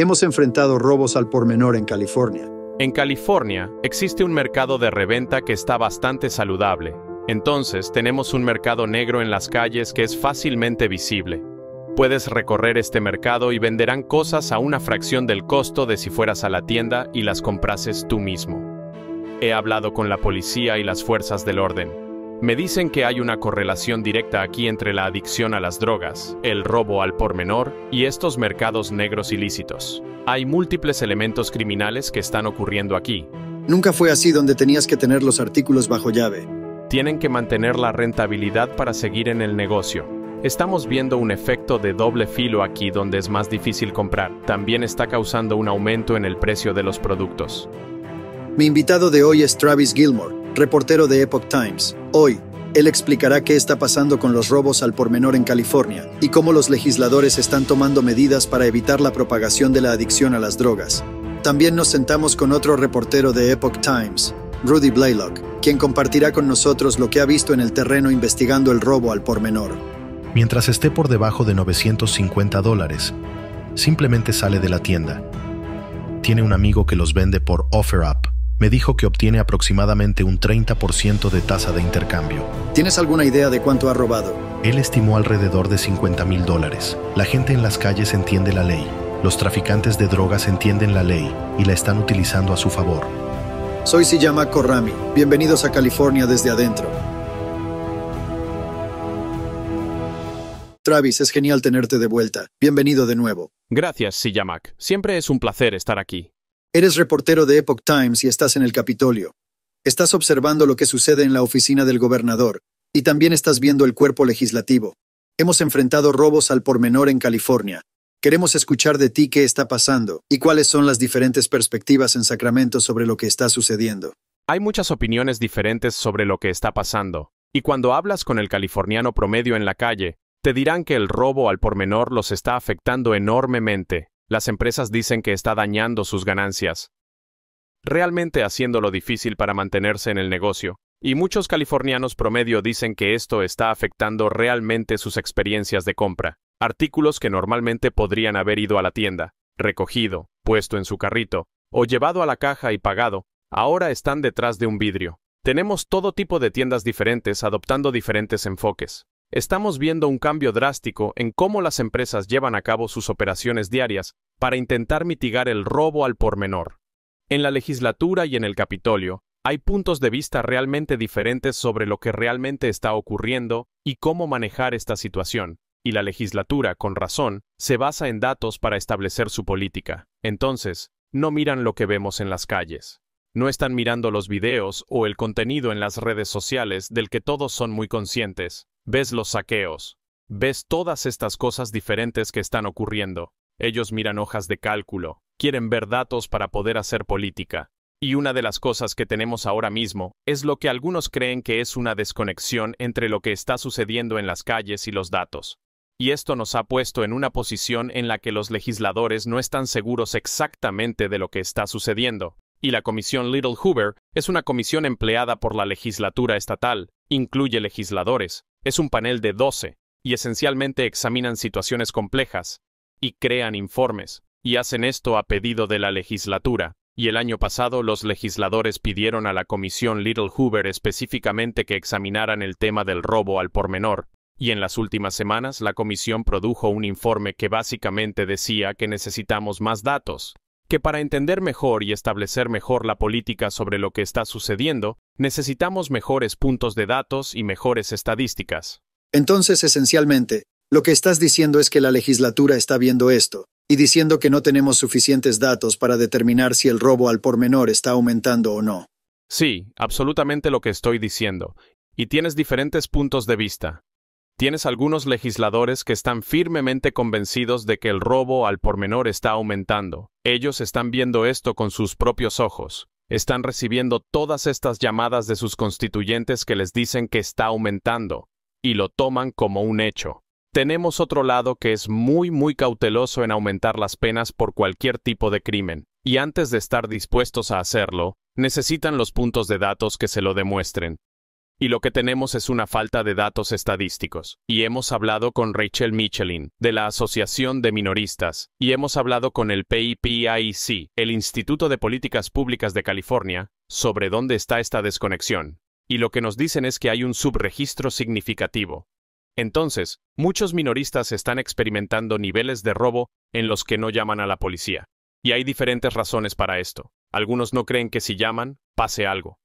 Hemos enfrentado robos al por menor en California. En California existe un mercado de reventa que está bastante saludable. Entonces tenemos un mercado negro en las calles que es fácilmente visible. Puedes recorrer este mercado y venderán cosas a una fracción del costo de si fueras a la tienda y las comprases tú mismo. He hablado con la policía y las fuerzas del orden. Me dicen que hay una correlación directa aquí entre la adicción a las drogas, el robo al por menor y estos mercados negros ilícitos. Hay múltiples elementos criminales que están ocurriendo aquí. Nunca fue así donde tenías que tener los artículos bajo llave. Tienen que mantener la rentabilidad para seguir en el negocio. Estamos viendo un efecto de doble filo aquí donde es más difícil comprar. También está causando un aumento en el precio de los productos. Mi invitado de hoy es Travis Gilmore reportero de Epoch Times. Hoy, él explicará qué está pasando con los robos al por menor en California y cómo los legisladores están tomando medidas para evitar la propagación de la adicción a las drogas. También nos sentamos con otro reportero de Epoch Times, Rudy Blaylock, quien compartirá con nosotros lo que ha visto en el terreno investigando el robo al por menor. Mientras esté por debajo de 950 dólares, simplemente sale de la tienda. Tiene un amigo que los vende por OfferUp me dijo que obtiene aproximadamente un 30% de tasa de intercambio. ¿Tienes alguna idea de cuánto ha robado? Él estimó alrededor de 50 mil dólares. La gente en las calles entiende la ley. Los traficantes de drogas entienden la ley y la están utilizando a su favor. Soy Siyama Korrami. Bienvenidos a California desde adentro. Travis, es genial tenerte de vuelta. Bienvenido de nuevo. Gracias, Siyamak. Siempre es un placer estar aquí. Eres reportero de Epoch Times y estás en el Capitolio. Estás observando lo que sucede en la oficina del gobernador y también estás viendo el cuerpo legislativo. Hemos enfrentado robos al por menor en California. Queremos escuchar de ti qué está pasando y cuáles son las diferentes perspectivas en Sacramento sobre lo que está sucediendo. Hay muchas opiniones diferentes sobre lo que está pasando, y cuando hablas con el californiano promedio en la calle, te dirán que el robo al por menor los está afectando enormemente las empresas dicen que está dañando sus ganancias, realmente haciéndolo difícil para mantenerse en el negocio, y muchos californianos promedio dicen que esto está afectando realmente sus experiencias de compra, artículos que normalmente podrían haber ido a la tienda, recogido, puesto en su carrito, o llevado a la caja y pagado, ahora están detrás de un vidrio. Tenemos todo tipo de tiendas diferentes adoptando diferentes enfoques. Estamos viendo un cambio drástico en cómo las empresas llevan a cabo sus operaciones diarias para intentar mitigar el robo al por menor. En la legislatura y en el Capitolio, hay puntos de vista realmente diferentes sobre lo que realmente está ocurriendo y cómo manejar esta situación, y la legislatura, con razón, se basa en datos para establecer su política. Entonces, no miran lo que vemos en las calles. No están mirando los videos o el contenido en las redes sociales del que todos son muy conscientes, ves los saqueos, ves todas estas cosas diferentes que están ocurriendo. Ellos miran hojas de cálculo, quieren ver datos para poder hacer política. Y una de las cosas que tenemos ahora mismo es lo que algunos creen que es una desconexión entre lo que está sucediendo en las calles y los datos. Y esto nos ha puesto en una posición en la que los legisladores no están seguros exactamente de lo que está sucediendo. Y la comisión Little Hoover es una comisión empleada por la legislatura estatal, Incluye legisladores, es un panel de 12, y esencialmente examinan situaciones complejas, y crean informes, y hacen esto a pedido de la legislatura, y el año pasado los legisladores pidieron a la comisión Little Hoover específicamente que examinaran el tema del robo al por menor, y en las últimas semanas la comisión produjo un informe que básicamente decía que necesitamos más datos, que para entender mejor y establecer mejor la política sobre lo que está sucediendo, necesitamos mejores puntos de datos y mejores estadísticas. Entonces, esencialmente, lo que estás diciendo es que la legislatura está viendo esto, y diciendo que no tenemos suficientes datos para determinar si el robo al por menor está aumentando o no. Sí, absolutamente lo que estoy diciendo, y tienes diferentes puntos de vista tienes algunos legisladores que están firmemente convencidos de que el robo al por menor está aumentando. Ellos están viendo esto con sus propios ojos. Están recibiendo todas estas llamadas de sus constituyentes que les dicen que está aumentando, y lo toman como un hecho. Tenemos otro lado que es muy muy cauteloso en aumentar las penas por cualquier tipo de crimen, y antes de estar dispuestos a hacerlo, necesitan los puntos de datos que se lo demuestren y lo que tenemos es una falta de datos estadísticos. Y hemos hablado con Rachel Michelin, de la Asociación de Minoristas, y hemos hablado con el PIPIC, el Instituto de Políticas Públicas de California, sobre dónde está esta desconexión. Y lo que nos dicen es que hay un subregistro significativo. Entonces, muchos minoristas están experimentando niveles de robo en los que no llaman a la policía. Y hay diferentes razones para esto. Algunos no creen que si llaman, pase algo.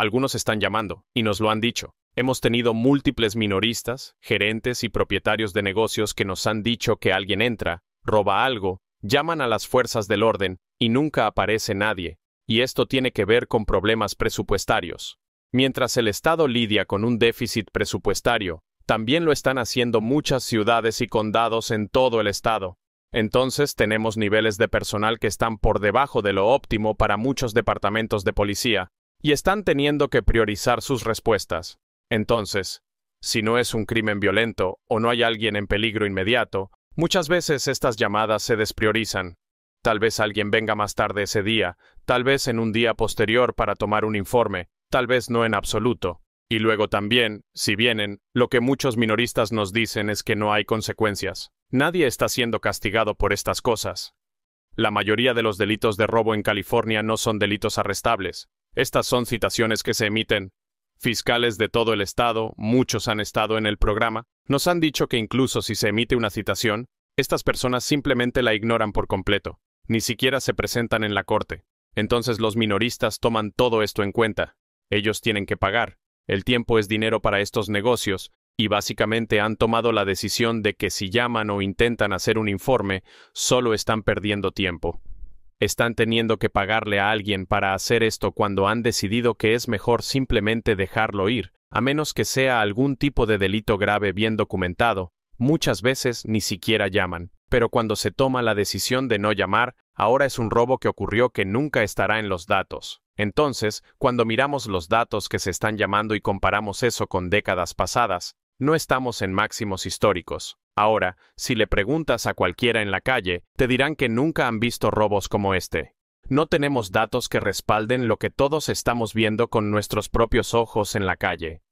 Algunos están llamando, y nos lo han dicho. Hemos tenido múltiples minoristas, gerentes y propietarios de negocios que nos han dicho que alguien entra, roba algo, llaman a las fuerzas del orden, y nunca aparece nadie, y esto tiene que ver con problemas presupuestarios. Mientras el Estado lidia con un déficit presupuestario, también lo están haciendo muchas ciudades y condados en todo el Estado. Entonces tenemos niveles de personal que están por debajo de lo óptimo para muchos departamentos de policía, y están teniendo que priorizar sus respuestas. Entonces, si no es un crimen violento o no hay alguien en peligro inmediato, muchas veces estas llamadas se despriorizan. Tal vez alguien venga más tarde ese día, tal vez en un día posterior para tomar un informe, tal vez no en absoluto. Y luego también, si vienen, lo que muchos minoristas nos dicen es que no hay consecuencias. Nadie está siendo castigado por estas cosas. La mayoría de los delitos de robo en California no son delitos arrestables, estas son citaciones que se emiten. Fiscales de todo el estado, muchos han estado en el programa, nos han dicho que incluso si se emite una citación, estas personas simplemente la ignoran por completo, ni siquiera se presentan en la corte. Entonces los minoristas toman todo esto en cuenta. Ellos tienen que pagar. El tiempo es dinero para estos negocios, y básicamente han tomado la decisión de que si llaman o intentan hacer un informe, solo están perdiendo tiempo. Están teniendo que pagarle a alguien para hacer esto cuando han decidido que es mejor simplemente dejarlo ir, a menos que sea algún tipo de delito grave bien documentado, muchas veces ni siquiera llaman. Pero cuando se toma la decisión de no llamar, ahora es un robo que ocurrió que nunca estará en los datos. Entonces, cuando miramos los datos que se están llamando y comparamos eso con décadas pasadas, no estamos en máximos históricos. Ahora, si le preguntas a cualquiera en la calle, te dirán que nunca han visto robos como este. No tenemos datos que respalden lo que todos estamos viendo con nuestros propios ojos en la calle.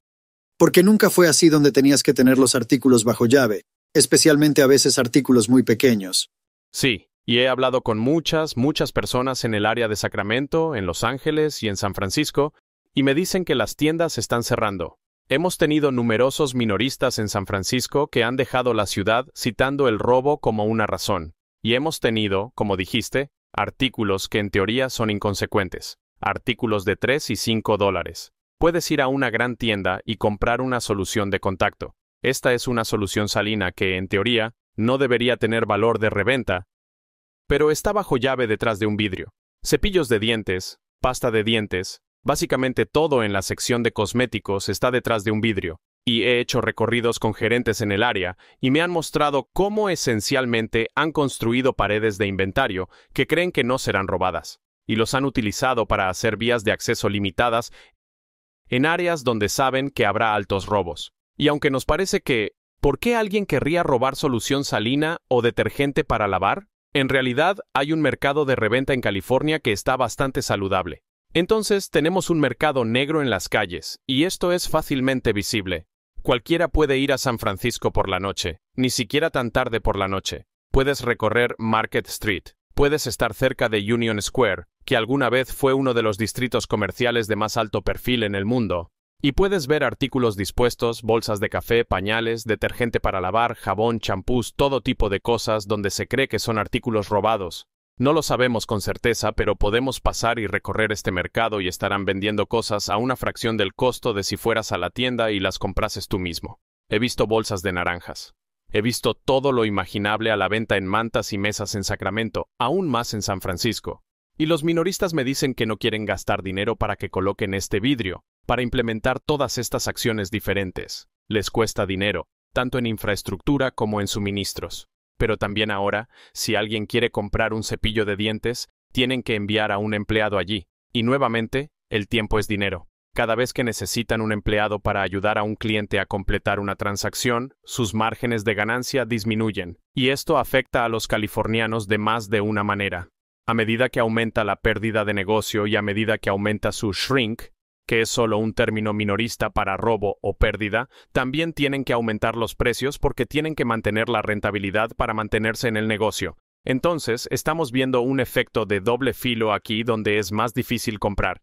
Porque nunca fue así donde tenías que tener los artículos bajo llave, especialmente a veces artículos muy pequeños. Sí, y he hablado con muchas, muchas personas en el área de Sacramento, en Los Ángeles y en San Francisco, y me dicen que las tiendas están cerrando. Hemos tenido numerosos minoristas en San Francisco que han dejado la ciudad citando el robo como una razón, y hemos tenido, como dijiste, artículos que en teoría son inconsecuentes, artículos de 3 y 5 dólares. Puedes ir a una gran tienda y comprar una solución de contacto. Esta es una solución salina que, en teoría, no debería tener valor de reventa, pero está bajo llave detrás de un vidrio. Cepillos de dientes, pasta de dientes, Básicamente todo en la sección de cosméticos está detrás de un vidrio, y he hecho recorridos con gerentes en el área y me han mostrado cómo esencialmente han construido paredes de inventario que creen que no serán robadas, y los han utilizado para hacer vías de acceso limitadas en áreas donde saben que habrá altos robos. Y aunque nos parece que, ¿por qué alguien querría robar solución salina o detergente para lavar? En realidad hay un mercado de reventa en California que está bastante saludable. Entonces tenemos un mercado negro en las calles, y esto es fácilmente visible. Cualquiera puede ir a San Francisco por la noche, ni siquiera tan tarde por la noche. Puedes recorrer Market Street, puedes estar cerca de Union Square, que alguna vez fue uno de los distritos comerciales de más alto perfil en el mundo, y puedes ver artículos dispuestos, bolsas de café, pañales, detergente para lavar, jabón, champús, todo tipo de cosas donde se cree que son artículos robados. No lo sabemos con certeza, pero podemos pasar y recorrer este mercado y estarán vendiendo cosas a una fracción del costo de si fueras a la tienda y las comprases tú mismo. He visto bolsas de naranjas. He visto todo lo imaginable a la venta en mantas y mesas en Sacramento, aún más en San Francisco. Y los minoristas me dicen que no quieren gastar dinero para que coloquen este vidrio, para implementar todas estas acciones diferentes. Les cuesta dinero, tanto en infraestructura como en suministros. Pero también ahora, si alguien quiere comprar un cepillo de dientes, tienen que enviar a un empleado allí. Y nuevamente, el tiempo es dinero. Cada vez que necesitan un empleado para ayudar a un cliente a completar una transacción, sus márgenes de ganancia disminuyen, y esto afecta a los californianos de más de una manera. A medida que aumenta la pérdida de negocio y a medida que aumenta su shrink, que es solo un término minorista para robo o pérdida, también tienen que aumentar los precios porque tienen que mantener la rentabilidad para mantenerse en el negocio. Entonces, estamos viendo un efecto de doble filo aquí donde es más difícil comprar.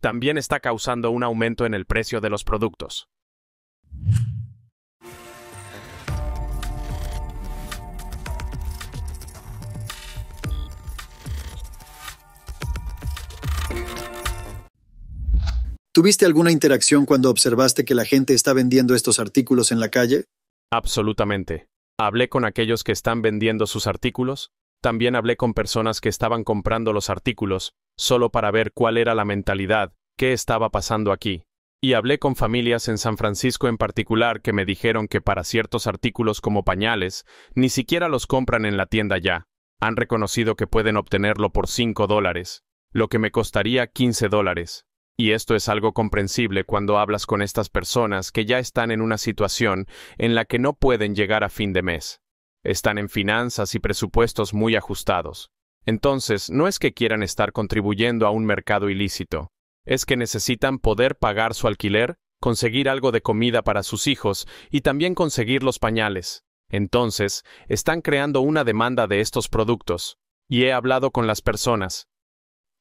También está causando un aumento en el precio de los productos. ¿Tuviste alguna interacción cuando observaste que la gente está vendiendo estos artículos en la calle? Absolutamente. Hablé con aquellos que están vendiendo sus artículos, también hablé con personas que estaban comprando los artículos, solo para ver cuál era la mentalidad, qué estaba pasando aquí. Y hablé con familias en San Francisco en particular que me dijeron que para ciertos artículos como pañales, ni siquiera los compran en la tienda ya. Han reconocido que pueden obtenerlo por 5 dólares, lo que me costaría 15 dólares. Y esto es algo comprensible cuando hablas con estas personas que ya están en una situación en la que no pueden llegar a fin de mes. Están en finanzas y presupuestos muy ajustados. Entonces, no es que quieran estar contribuyendo a un mercado ilícito, es que necesitan poder pagar su alquiler, conseguir algo de comida para sus hijos y también conseguir los pañales. Entonces, están creando una demanda de estos productos. Y he hablado con las personas,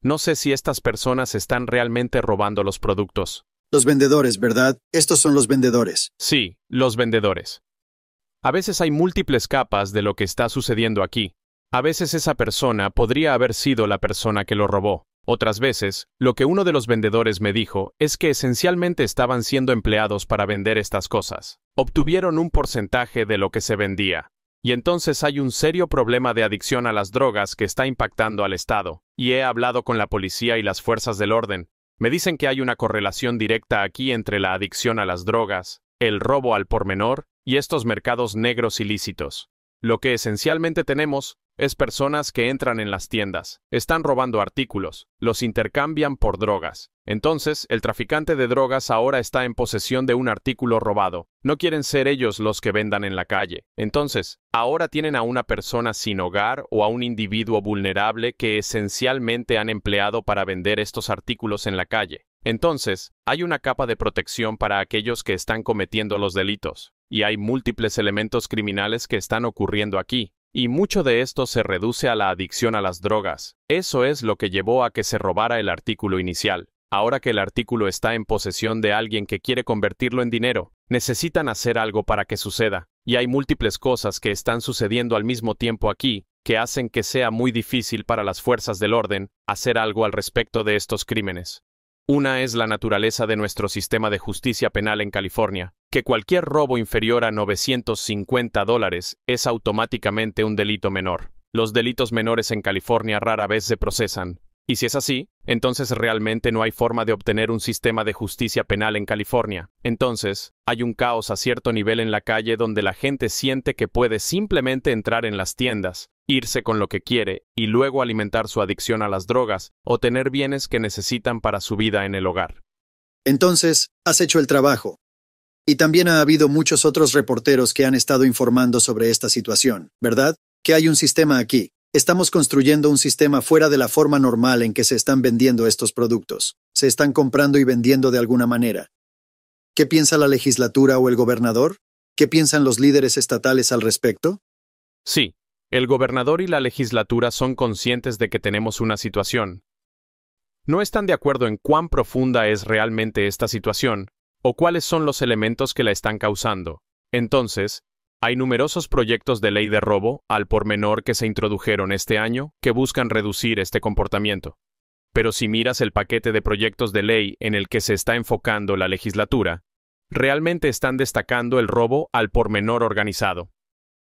no sé si estas personas están realmente robando los productos. Los vendedores, ¿verdad? Estos son los vendedores. Sí, los vendedores. A veces hay múltiples capas de lo que está sucediendo aquí. A veces esa persona podría haber sido la persona que lo robó. Otras veces, lo que uno de los vendedores me dijo es que esencialmente estaban siendo empleados para vender estas cosas. Obtuvieron un porcentaje de lo que se vendía. Y entonces hay un serio problema de adicción a las drogas que está impactando al Estado y he hablado con la policía y las fuerzas del orden. Me dicen que hay una correlación directa aquí entre la adicción a las drogas, el robo al por menor y estos mercados negros ilícitos. Lo que esencialmente tenemos es personas que entran en las tiendas, están robando artículos, los intercambian por drogas. Entonces, el traficante de drogas ahora está en posesión de un artículo robado. No quieren ser ellos los que vendan en la calle. Entonces, ahora tienen a una persona sin hogar o a un individuo vulnerable que esencialmente han empleado para vender estos artículos en la calle. Entonces, hay una capa de protección para aquellos que están cometiendo los delitos, y hay múltiples elementos criminales que están ocurriendo aquí, y mucho de esto se reduce a la adicción a las drogas. Eso es lo que llevó a que se robara el artículo inicial. Ahora que el artículo está en posesión de alguien que quiere convertirlo en dinero, necesitan hacer algo para que suceda, y hay múltiples cosas que están sucediendo al mismo tiempo aquí, que hacen que sea muy difícil para las fuerzas del orden hacer algo al respecto de estos crímenes. Una es la naturaleza de nuestro sistema de justicia penal en California, que cualquier robo inferior a 950 dólares es automáticamente un delito menor. Los delitos menores en California rara vez se procesan, y si es así, entonces realmente no hay forma de obtener un sistema de justicia penal en California. Entonces, hay un caos a cierto nivel en la calle donde la gente siente que puede simplemente entrar en las tiendas, irse con lo que quiere y luego alimentar su adicción a las drogas o tener bienes que necesitan para su vida en el hogar. Entonces, has hecho el trabajo. Y también ha habido muchos otros reporteros que han estado informando sobre esta situación, ¿verdad? Que hay un sistema aquí. Estamos construyendo un sistema fuera de la forma normal en que se están vendiendo estos productos. Se están comprando y vendiendo de alguna manera. ¿Qué piensa la legislatura o el gobernador? ¿Qué piensan los líderes estatales al respecto? Sí, el gobernador y la legislatura son conscientes de que tenemos una situación. No están de acuerdo en cuán profunda es realmente esta situación, o cuáles son los elementos que la están causando. Entonces, hay numerosos proyectos de ley de robo al por menor que se introdujeron este año que buscan reducir este comportamiento. Pero si miras el paquete de proyectos de ley en el que se está enfocando la legislatura, realmente están destacando el robo al por menor organizado.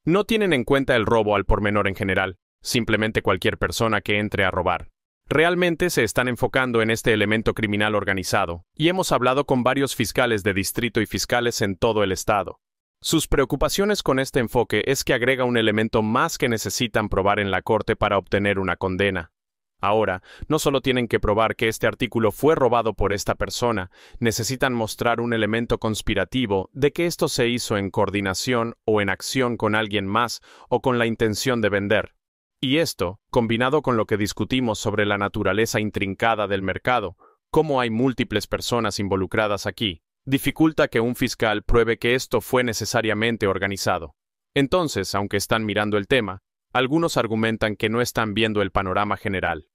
No tienen en cuenta el robo al por menor en general, simplemente cualquier persona que entre a robar. Realmente se están enfocando en este elemento criminal organizado, y hemos hablado con varios fiscales de distrito y fiscales en todo el estado. Sus preocupaciones con este enfoque es que agrega un elemento más que necesitan probar en la corte para obtener una condena. Ahora, no solo tienen que probar que este artículo fue robado por esta persona, necesitan mostrar un elemento conspirativo de que esto se hizo en coordinación o en acción con alguien más o con la intención de vender. Y esto, combinado con lo que discutimos sobre la naturaleza intrincada del mercado, cómo hay múltiples personas involucradas aquí, dificulta que un fiscal pruebe que esto fue necesariamente organizado. Entonces, aunque están mirando el tema, algunos argumentan que no están viendo el panorama general.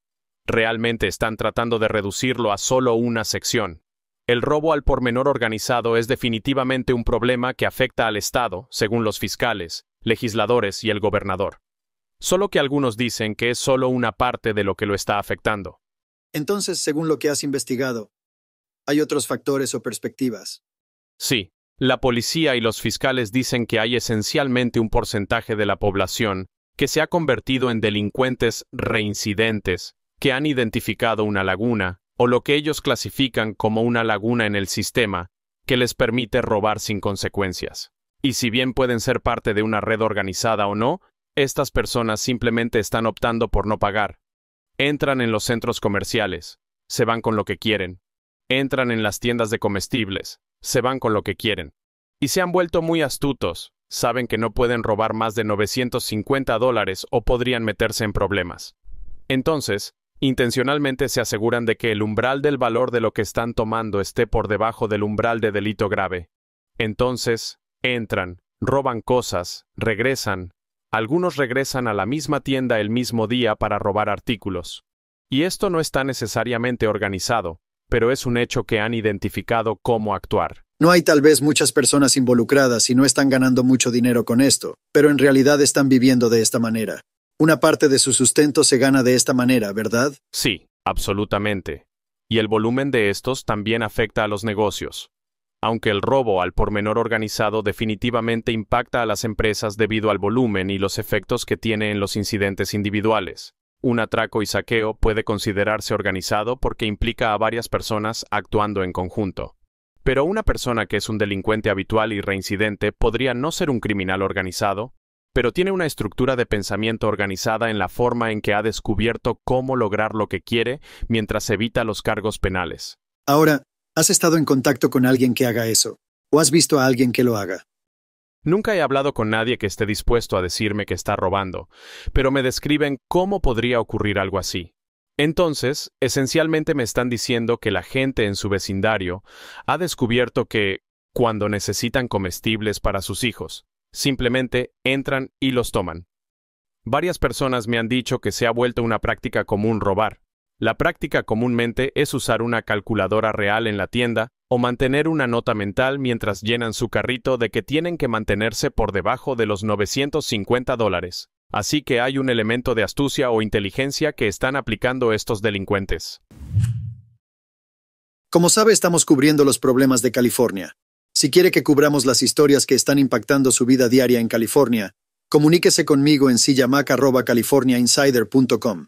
Realmente están tratando de reducirlo a solo una sección. El robo al por menor organizado es definitivamente un problema que afecta al Estado, según los fiscales, legisladores y el gobernador. Solo que algunos dicen que es solo una parte de lo que lo está afectando. Entonces, según lo que has investigado, ¿hay otros factores o perspectivas? Sí, la policía y los fiscales dicen que hay esencialmente un porcentaje de la población que se ha convertido en delincuentes reincidentes, que han identificado una laguna, o lo que ellos clasifican como una laguna en el sistema, que les permite robar sin consecuencias. Y si bien pueden ser parte de una red organizada o no, estas personas simplemente están optando por no pagar. Entran en los centros comerciales, se van con lo que quieren. Entran en las tiendas de comestibles, se van con lo que quieren. Y se han vuelto muy astutos, saben que no pueden robar más de 950 dólares o podrían meterse en problemas. Entonces, Intencionalmente se aseguran de que el umbral del valor de lo que están tomando esté por debajo del umbral de delito grave. Entonces, entran, roban cosas, regresan. Algunos regresan a la misma tienda el mismo día para robar artículos. Y esto no está necesariamente organizado, pero es un hecho que han identificado cómo actuar. No hay tal vez muchas personas involucradas y no están ganando mucho dinero con esto, pero en realidad están viviendo de esta manera. Una parte de su sustento se gana de esta manera, ¿verdad? Sí, absolutamente. Y el volumen de estos también afecta a los negocios. Aunque el robo al por menor organizado definitivamente impacta a las empresas debido al volumen y los efectos que tiene en los incidentes individuales. Un atraco y saqueo puede considerarse organizado porque implica a varias personas actuando en conjunto. Pero una persona que es un delincuente habitual y reincidente podría no ser un criminal organizado, pero tiene una estructura de pensamiento organizada en la forma en que ha descubierto cómo lograr lo que quiere mientras evita los cargos penales. Ahora, ¿has estado en contacto con alguien que haga eso? ¿O has visto a alguien que lo haga? Nunca he hablado con nadie que esté dispuesto a decirme que está robando, pero me describen cómo podría ocurrir algo así. Entonces, esencialmente me están diciendo que la gente en su vecindario ha descubierto que, cuando necesitan comestibles para sus hijos, simplemente entran y los toman. Varias personas me han dicho que se ha vuelto una práctica común robar. La práctica comúnmente es usar una calculadora real en la tienda o mantener una nota mental mientras llenan su carrito de que tienen que mantenerse por debajo de los 950 dólares. Así que hay un elemento de astucia o inteligencia que están aplicando estos delincuentes. Como sabe, estamos cubriendo los problemas de California. Si quiere que cubramos las historias que están impactando su vida diaria en California, comuníquese conmigo en sillamac.californiainsider.com.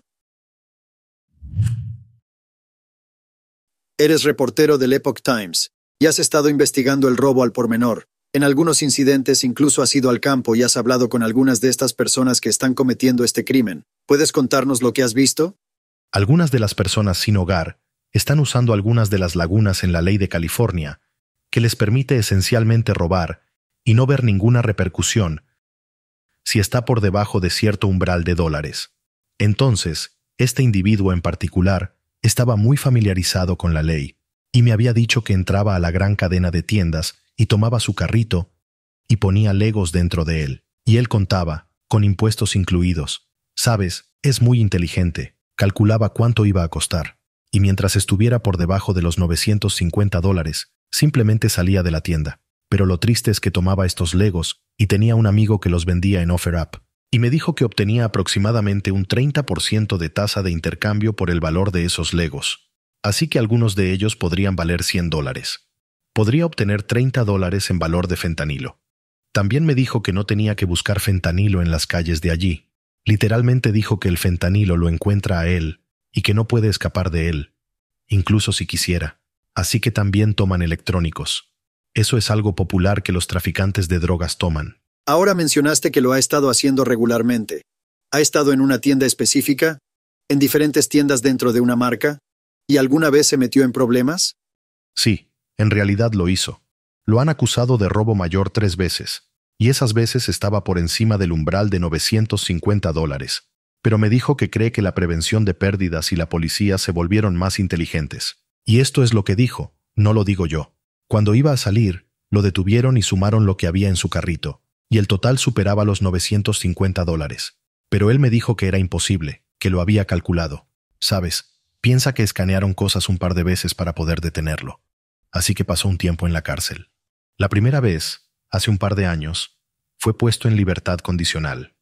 Eres reportero del Epoch Times y has estado investigando el robo al pormenor. En algunos incidentes incluso has ido al campo y has hablado con algunas de estas personas que están cometiendo este crimen. ¿Puedes contarnos lo que has visto? Algunas de las personas sin hogar están usando algunas de las lagunas en la ley de California que les permite esencialmente robar y no ver ninguna repercusión si está por debajo de cierto umbral de dólares. Entonces, este individuo en particular estaba muy familiarizado con la ley y me había dicho que entraba a la gran cadena de tiendas y tomaba su carrito y ponía legos dentro de él. Y él contaba, con impuestos incluidos. Sabes, es muy inteligente. Calculaba cuánto iba a costar. Y mientras estuviera por debajo de los 950 dólares, Simplemente salía de la tienda. Pero lo triste es que tomaba estos legos y tenía un amigo que los vendía en OfferUp. Y me dijo que obtenía aproximadamente un 30% de tasa de intercambio por el valor de esos legos. Así que algunos de ellos podrían valer 100 dólares. Podría obtener 30 dólares en valor de fentanilo. También me dijo que no tenía que buscar fentanilo en las calles de allí. Literalmente dijo que el fentanilo lo encuentra a él y que no puede escapar de él, incluso si quisiera así que también toman electrónicos. Eso es algo popular que los traficantes de drogas toman. Ahora mencionaste que lo ha estado haciendo regularmente. ¿Ha estado en una tienda específica? ¿En diferentes tiendas dentro de una marca? ¿Y alguna vez se metió en problemas? Sí, en realidad lo hizo. Lo han acusado de robo mayor tres veces, y esas veces estaba por encima del umbral de 950 dólares. Pero me dijo que cree que la prevención de pérdidas y la policía se volvieron más inteligentes. Y esto es lo que dijo, no lo digo yo. Cuando iba a salir, lo detuvieron y sumaron lo que había en su carrito, y el total superaba los 950 dólares. Pero él me dijo que era imposible, que lo había calculado. Sabes, piensa que escanearon cosas un par de veces para poder detenerlo. Así que pasó un tiempo en la cárcel. La primera vez, hace un par de años, fue puesto en libertad condicional.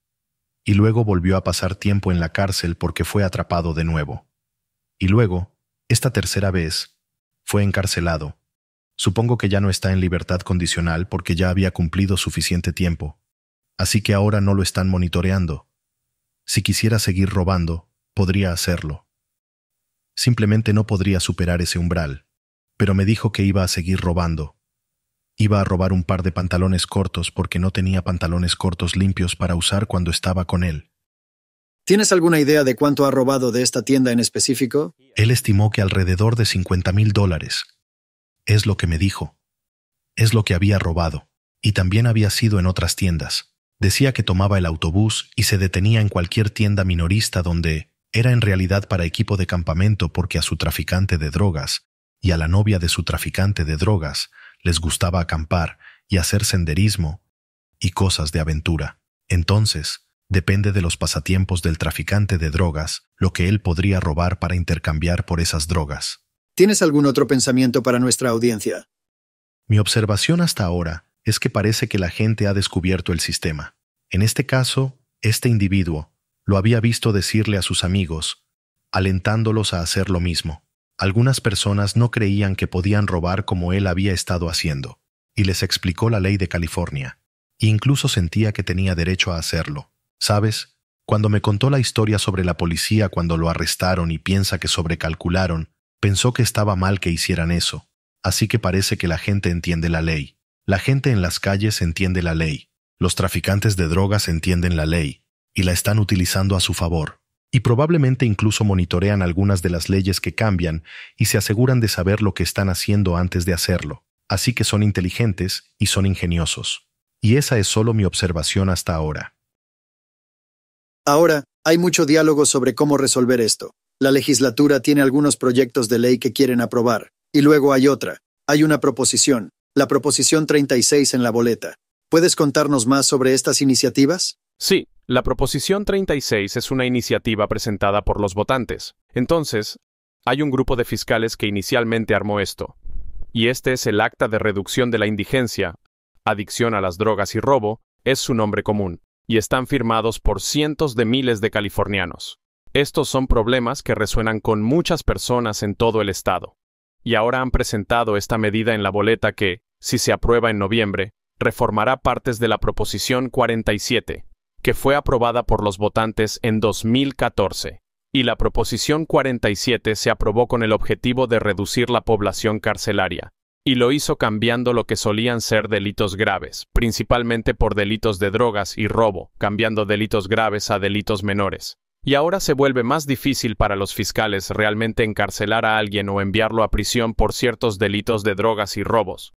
Y luego volvió a pasar tiempo en la cárcel porque fue atrapado de nuevo. Y luego, esta tercera vez fue encarcelado. Supongo que ya no está en libertad condicional porque ya había cumplido suficiente tiempo. Así que ahora no lo están monitoreando. Si quisiera seguir robando, podría hacerlo. Simplemente no podría superar ese umbral. Pero me dijo que iba a seguir robando. Iba a robar un par de pantalones cortos porque no tenía pantalones cortos limpios para usar cuando estaba con él. ¿Tienes alguna idea de cuánto ha robado de esta tienda en específico? Él estimó que alrededor de 50 mil dólares. Es lo que me dijo. Es lo que había robado. Y también había sido en otras tiendas. Decía que tomaba el autobús y se detenía en cualquier tienda minorista donde era en realidad para equipo de campamento porque a su traficante de drogas y a la novia de su traficante de drogas les gustaba acampar y hacer senderismo y cosas de aventura. Entonces, Depende de los pasatiempos del traficante de drogas lo que él podría robar para intercambiar por esas drogas. ¿Tienes algún otro pensamiento para nuestra audiencia? Mi observación hasta ahora es que parece que la gente ha descubierto el sistema. En este caso, este individuo lo había visto decirle a sus amigos, alentándolos a hacer lo mismo. Algunas personas no creían que podían robar como él había estado haciendo, y les explicó la ley de California. e Incluso sentía que tenía derecho a hacerlo. Sabes, cuando me contó la historia sobre la policía cuando lo arrestaron y piensa que sobrecalcularon, pensó que estaba mal que hicieran eso. Así que parece que la gente entiende la ley. La gente en las calles entiende la ley. Los traficantes de drogas entienden la ley y la están utilizando a su favor. Y probablemente incluso monitorean algunas de las leyes que cambian y se aseguran de saber lo que están haciendo antes de hacerlo. Así que son inteligentes y son ingeniosos. Y esa es solo mi observación hasta ahora. Ahora, hay mucho diálogo sobre cómo resolver esto. La legislatura tiene algunos proyectos de ley que quieren aprobar, y luego hay otra. Hay una proposición, la proposición 36 en la boleta. ¿Puedes contarnos más sobre estas iniciativas? Sí, la proposición 36 es una iniciativa presentada por los votantes. Entonces, hay un grupo de fiscales que inicialmente armó esto. Y este es el Acta de Reducción de la Indigencia, Adicción a las Drogas y Robo, es su nombre común y están firmados por cientos de miles de californianos. Estos son problemas que resuenan con muchas personas en todo el estado. Y ahora han presentado esta medida en la boleta que, si se aprueba en noviembre, reformará partes de la Proposición 47, que fue aprobada por los votantes en 2014. Y la Proposición 47 se aprobó con el objetivo de reducir la población carcelaria, y lo hizo cambiando lo que solían ser delitos graves, principalmente por delitos de drogas y robo, cambiando delitos graves a delitos menores. Y ahora se vuelve más difícil para los fiscales realmente encarcelar a alguien o enviarlo a prisión por ciertos delitos de drogas y robos.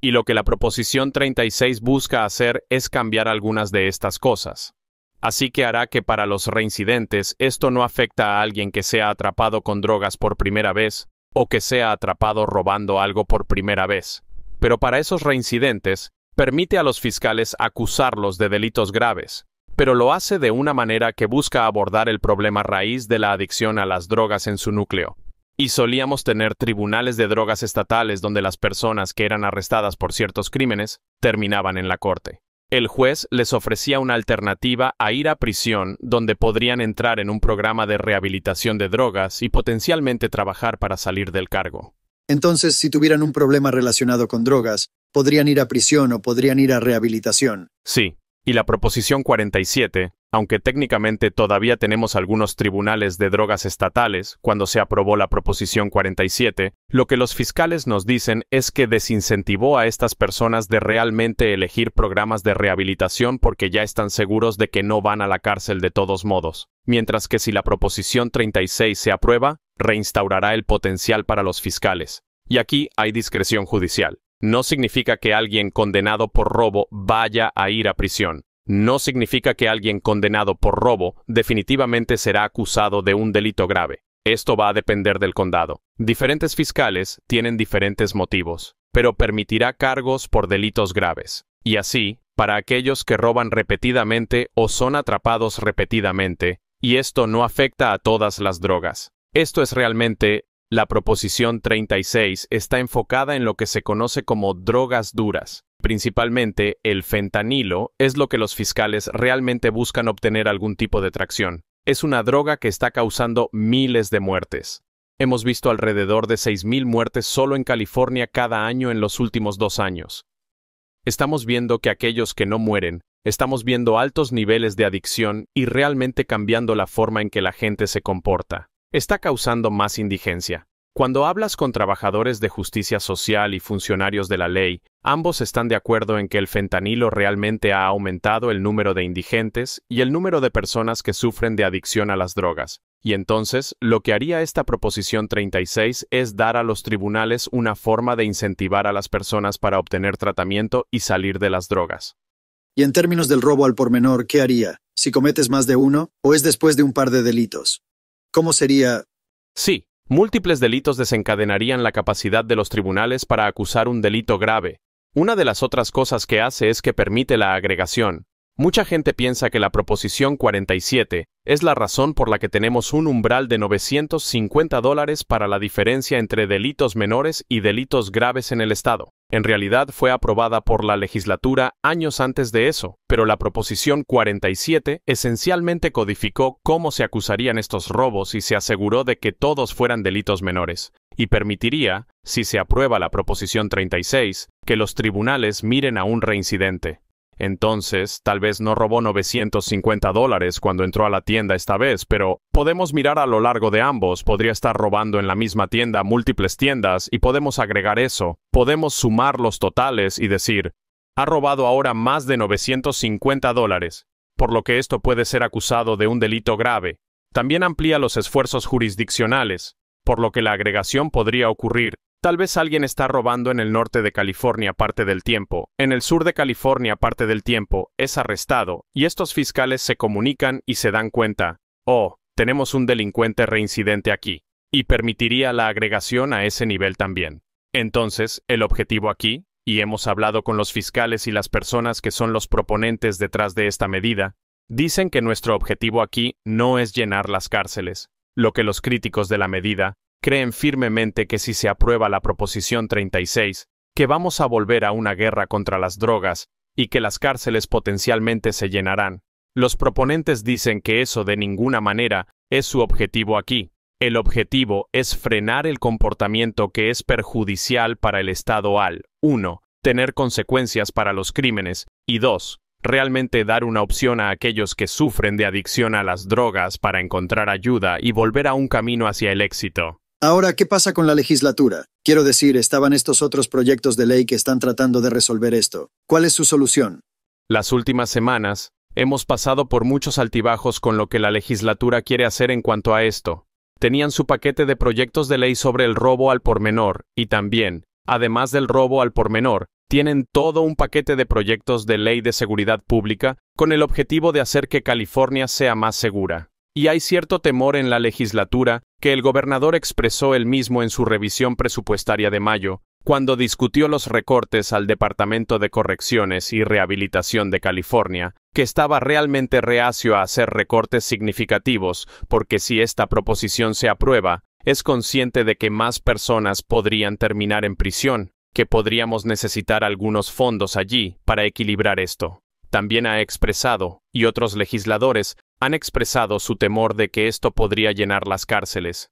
Y lo que la Proposición 36 busca hacer es cambiar algunas de estas cosas. Así que hará que para los reincidentes esto no afecta a alguien que sea atrapado con drogas por primera vez, o que sea atrapado robando algo por primera vez. Pero para esos reincidentes, permite a los fiscales acusarlos de delitos graves, pero lo hace de una manera que busca abordar el problema raíz de la adicción a las drogas en su núcleo. Y solíamos tener tribunales de drogas estatales donde las personas que eran arrestadas por ciertos crímenes terminaban en la corte. El juez les ofrecía una alternativa a ir a prisión, donde podrían entrar en un programa de rehabilitación de drogas y potencialmente trabajar para salir del cargo. Entonces, si tuvieran un problema relacionado con drogas, podrían ir a prisión o podrían ir a rehabilitación. Sí, y la Proposición 47, aunque técnicamente todavía tenemos algunos tribunales de drogas estatales cuando se aprobó la Proposición 47, lo que los fiscales nos dicen es que desincentivó a estas personas de realmente elegir programas de rehabilitación porque ya están seguros de que no van a la cárcel de todos modos, mientras que si la Proposición 36 se aprueba, reinstaurará el potencial para los fiscales. Y aquí hay discreción judicial no significa que alguien condenado por robo vaya a ir a prisión. No significa que alguien condenado por robo definitivamente será acusado de un delito grave. Esto va a depender del condado. Diferentes fiscales tienen diferentes motivos, pero permitirá cargos por delitos graves. Y así, para aquellos que roban repetidamente o son atrapados repetidamente, y esto no afecta a todas las drogas. Esto es realmente la proposición 36 está enfocada en lo que se conoce como drogas duras. Principalmente, el fentanilo es lo que los fiscales realmente buscan obtener algún tipo de tracción. Es una droga que está causando miles de muertes. Hemos visto alrededor de 6.000 muertes solo en California cada año en los últimos dos años. Estamos viendo que aquellos que no mueren, estamos viendo altos niveles de adicción y realmente cambiando la forma en que la gente se comporta está causando más indigencia. Cuando hablas con trabajadores de justicia social y funcionarios de la ley, ambos están de acuerdo en que el fentanilo realmente ha aumentado el número de indigentes y el número de personas que sufren de adicción a las drogas. Y entonces, lo que haría esta proposición 36 es dar a los tribunales una forma de incentivar a las personas para obtener tratamiento y salir de las drogas. Y en términos del robo al por menor, ¿qué haría? ¿Si cometes más de uno o es después de un par de delitos? ¿Cómo sería? Sí, múltiples delitos desencadenarían la capacidad de los tribunales para acusar un delito grave. Una de las otras cosas que hace es que permite la agregación. Mucha gente piensa que la proposición 47 es la razón por la que tenemos un umbral de 950 dólares para la diferencia entre delitos menores y delitos graves en el Estado. En realidad fue aprobada por la legislatura años antes de eso, pero la proposición 47 esencialmente codificó cómo se acusarían estos robos y se aseguró de que todos fueran delitos menores, y permitiría, si se aprueba la proposición 36, que los tribunales miren a un reincidente. Entonces, tal vez no robó 950 dólares cuando entró a la tienda esta vez, pero podemos mirar a lo largo de ambos, podría estar robando en la misma tienda múltiples tiendas y podemos agregar eso, podemos sumar los totales y decir, ha robado ahora más de 950 dólares, por lo que esto puede ser acusado de un delito grave. También amplía los esfuerzos jurisdiccionales, por lo que la agregación podría ocurrir Tal vez alguien está robando en el norte de California parte del tiempo, en el sur de California parte del tiempo, es arrestado, y estos fiscales se comunican y se dan cuenta, oh, tenemos un delincuente reincidente aquí, y permitiría la agregación a ese nivel también. Entonces, el objetivo aquí, y hemos hablado con los fiscales y las personas que son los proponentes detrás de esta medida, dicen que nuestro objetivo aquí no es llenar las cárceles, lo que los críticos de la medida creen firmemente que si se aprueba la Proposición 36, que vamos a volver a una guerra contra las drogas y que las cárceles potencialmente se llenarán. Los proponentes dicen que eso de ninguna manera es su objetivo aquí. El objetivo es frenar el comportamiento que es perjudicial para el Estado al 1. tener consecuencias para los crímenes y 2. realmente dar una opción a aquellos que sufren de adicción a las drogas para encontrar ayuda y volver a un camino hacia el éxito. Ahora, ¿qué pasa con la legislatura? Quiero decir, estaban estos otros proyectos de ley que están tratando de resolver esto. ¿Cuál es su solución? Las últimas semanas, hemos pasado por muchos altibajos con lo que la legislatura quiere hacer en cuanto a esto. Tenían su paquete de proyectos de ley sobre el robo al por menor, y también, además del robo al por menor, tienen todo un paquete de proyectos de ley de seguridad pública con el objetivo de hacer que California sea más segura y hay cierto temor en la legislatura que el gobernador expresó él mismo en su revisión presupuestaria de mayo, cuando discutió los recortes al Departamento de Correcciones y Rehabilitación de California, que estaba realmente reacio a hacer recortes significativos, porque si esta proposición se aprueba, es consciente de que más personas podrían terminar en prisión, que podríamos necesitar algunos fondos allí para equilibrar esto. También ha expresado, y otros legisladores, han expresado su temor de que esto podría llenar las cárceles,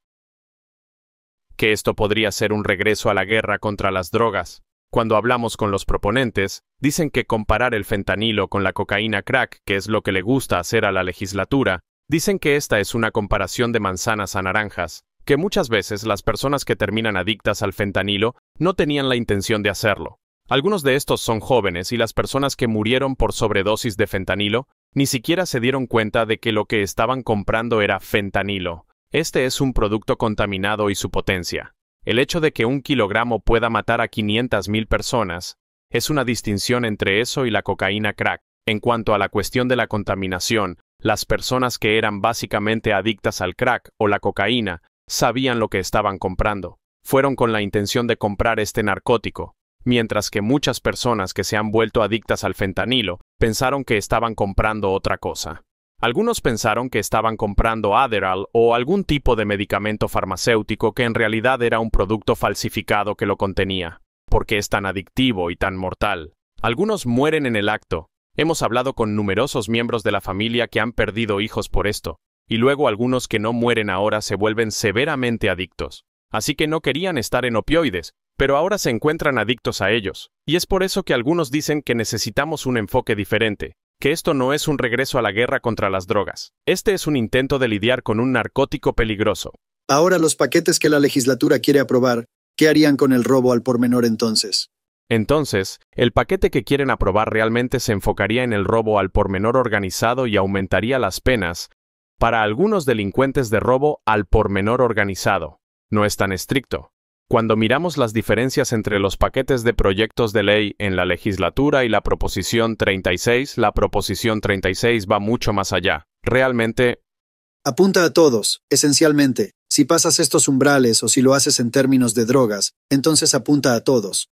que esto podría ser un regreso a la guerra contra las drogas. Cuando hablamos con los proponentes, dicen que comparar el fentanilo con la cocaína crack, que es lo que le gusta hacer a la legislatura, dicen que esta es una comparación de manzanas a naranjas, que muchas veces las personas que terminan adictas al fentanilo no tenían la intención de hacerlo. Algunos de estos son jóvenes y las personas que murieron por sobredosis de fentanilo ni siquiera se dieron cuenta de que lo que estaban comprando era fentanilo. Este es un producto contaminado y su potencia. El hecho de que un kilogramo pueda matar a 500.000 personas es una distinción entre eso y la cocaína crack. En cuanto a la cuestión de la contaminación, las personas que eran básicamente adictas al crack o la cocaína sabían lo que estaban comprando. Fueron con la intención de comprar este narcótico, mientras que muchas personas que se han vuelto adictas al fentanilo pensaron que estaban comprando otra cosa. Algunos pensaron que estaban comprando Adderall o algún tipo de medicamento farmacéutico que en realidad era un producto falsificado que lo contenía. porque es tan adictivo y tan mortal? Algunos mueren en el acto. Hemos hablado con numerosos miembros de la familia que han perdido hijos por esto, y luego algunos que no mueren ahora se vuelven severamente adictos. Así que no querían estar en opioides, pero ahora se encuentran adictos a ellos, y es por eso que algunos dicen que necesitamos un enfoque diferente, que esto no es un regreso a la guerra contra las drogas, este es un intento de lidiar con un narcótico peligroso. Ahora los paquetes que la legislatura quiere aprobar, ¿qué harían con el robo al por menor entonces? Entonces, el paquete que quieren aprobar realmente se enfocaría en el robo al por menor organizado y aumentaría las penas para algunos delincuentes de robo al por menor organizado. No es tan estricto. Cuando miramos las diferencias entre los paquetes de proyectos de ley en la legislatura y la proposición 36, la proposición 36 va mucho más allá. Realmente... Apunta a todos, esencialmente. Si pasas estos umbrales o si lo haces en términos de drogas, entonces apunta a todos.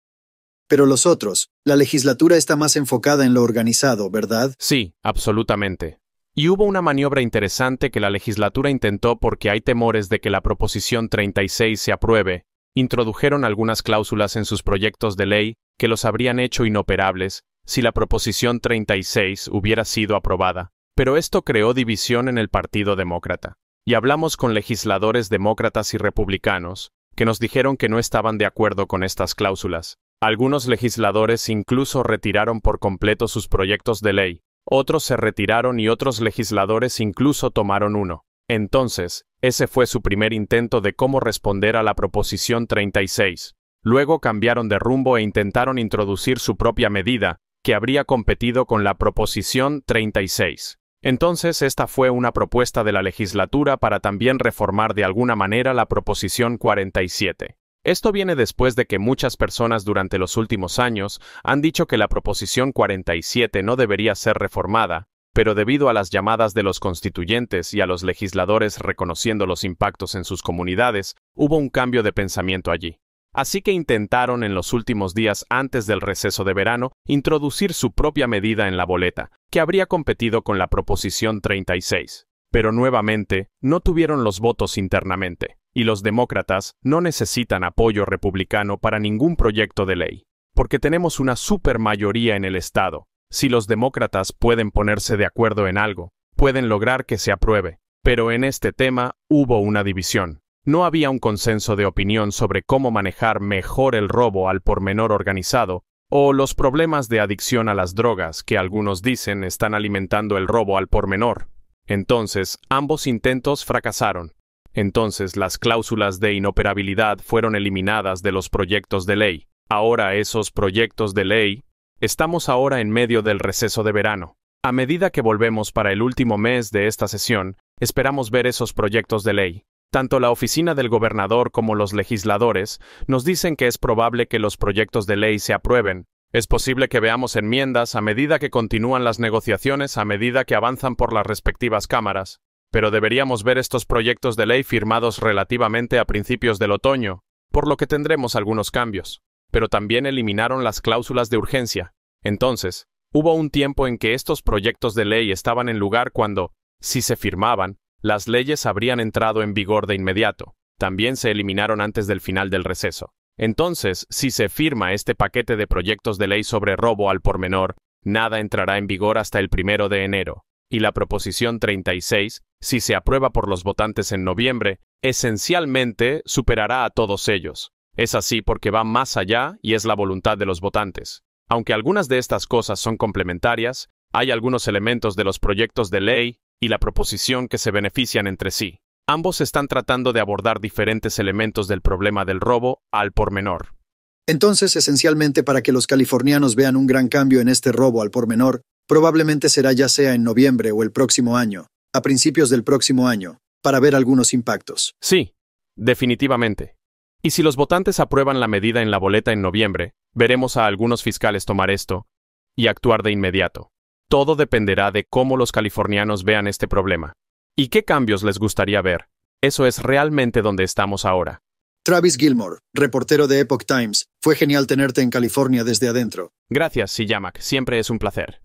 Pero los otros, la legislatura está más enfocada en lo organizado, ¿verdad? Sí, absolutamente. Y hubo una maniobra interesante que la legislatura intentó porque hay temores de que la proposición 36 se apruebe, introdujeron algunas cláusulas en sus proyectos de ley que los habrían hecho inoperables si la Proposición 36 hubiera sido aprobada, pero esto creó división en el Partido Demócrata. Y hablamos con legisladores demócratas y republicanos, que nos dijeron que no estaban de acuerdo con estas cláusulas. Algunos legisladores incluso retiraron por completo sus proyectos de ley, otros se retiraron y otros legisladores incluso tomaron uno. Entonces, ese fue su primer intento de cómo responder a la Proposición 36. Luego cambiaron de rumbo e intentaron introducir su propia medida, que habría competido con la Proposición 36. Entonces, esta fue una propuesta de la legislatura para también reformar de alguna manera la Proposición 47. Esto viene después de que muchas personas durante los últimos años han dicho que la Proposición 47 no debería ser reformada, pero debido a las llamadas de los constituyentes y a los legisladores reconociendo los impactos en sus comunidades, hubo un cambio de pensamiento allí. Así que intentaron en los últimos días antes del receso de verano introducir su propia medida en la boleta, que habría competido con la Proposición 36. Pero nuevamente, no tuvieron los votos internamente, y los demócratas no necesitan apoyo republicano para ningún proyecto de ley, porque tenemos una supermayoría en el Estado, si los demócratas pueden ponerse de acuerdo en algo, pueden lograr que se apruebe. Pero en este tema hubo una división. No había un consenso de opinión sobre cómo manejar mejor el robo al por menor organizado o los problemas de adicción a las drogas que algunos dicen están alimentando el robo al por menor. Entonces, ambos intentos fracasaron. Entonces, las cláusulas de inoperabilidad fueron eliminadas de los proyectos de ley. Ahora esos proyectos de ley Estamos ahora en medio del receso de verano. A medida que volvemos para el último mes de esta sesión, esperamos ver esos proyectos de ley. Tanto la oficina del gobernador como los legisladores nos dicen que es probable que los proyectos de ley se aprueben. Es posible que veamos enmiendas a medida que continúan las negociaciones, a medida que avanzan por las respectivas cámaras. Pero deberíamos ver estos proyectos de ley firmados relativamente a principios del otoño, por lo que tendremos algunos cambios pero también eliminaron las cláusulas de urgencia. Entonces, hubo un tiempo en que estos proyectos de ley estaban en lugar cuando, si se firmaban, las leyes habrían entrado en vigor de inmediato. También se eliminaron antes del final del receso. Entonces, si se firma este paquete de proyectos de ley sobre robo al por menor, nada entrará en vigor hasta el primero de enero. Y la proposición 36, si se aprueba por los votantes en noviembre, esencialmente superará a todos ellos. Es así porque va más allá y es la voluntad de los votantes. Aunque algunas de estas cosas son complementarias, hay algunos elementos de los proyectos de ley y la proposición que se benefician entre sí. Ambos están tratando de abordar diferentes elementos del problema del robo al por menor. Entonces, esencialmente para que los californianos vean un gran cambio en este robo al por menor, probablemente será ya sea en noviembre o el próximo año, a principios del próximo año, para ver algunos impactos. Sí, definitivamente. Y si los votantes aprueban la medida en la boleta en noviembre, veremos a algunos fiscales tomar esto y actuar de inmediato. Todo dependerá de cómo los californianos vean este problema. ¿Y qué cambios les gustaría ver? Eso es realmente donde estamos ahora. Travis Gilmore, reportero de Epoch Times, fue genial tenerte en California desde adentro. Gracias, Siyamak, siempre es un placer.